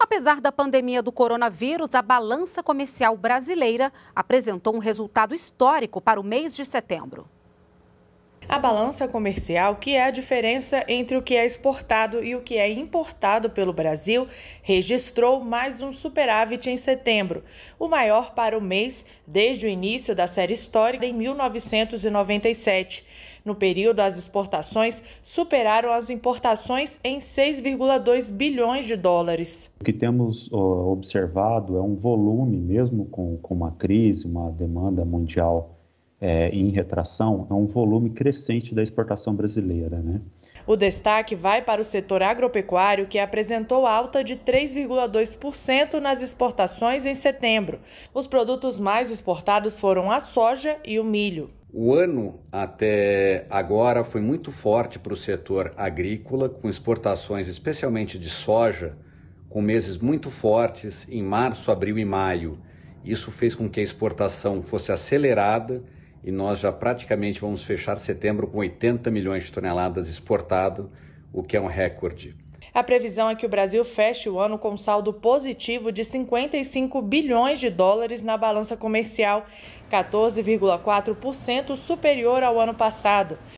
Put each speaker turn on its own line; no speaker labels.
Apesar da pandemia do coronavírus, a balança comercial brasileira apresentou
um resultado histórico para o mês de setembro. A balança comercial, que é a diferença entre o que é exportado e o que é importado pelo Brasil, registrou mais um superávit em setembro, o maior para o mês desde o início da série histórica em 1997. No período, as exportações superaram as importações em 6,2 bilhões de dólares.
O que temos observado é um volume, mesmo com, uma crise, uma demanda mundial é, em retração, é um volume crescente da exportação brasileira. Né?
O destaque vai para o setor agropecuário, que apresentou alta de 3,2% nas exportações em setembro. Os produtos mais exportados foram a soja e o milho.
O ano até agora foi muito forte para o setor agrícola, com exportações especialmente de soja, com meses muito fortes em março, abril e maio. Isso fez com que a exportação fosse acelerada e nós já praticamente vamos fechar setembro com 80 milhões de toneladas exportado, o que é um recorde.
A previsão é que o Brasil feche o ano com saldo positivo de 55 bilhões de dólares na balança comercial, 14,4% superior ao ano passado.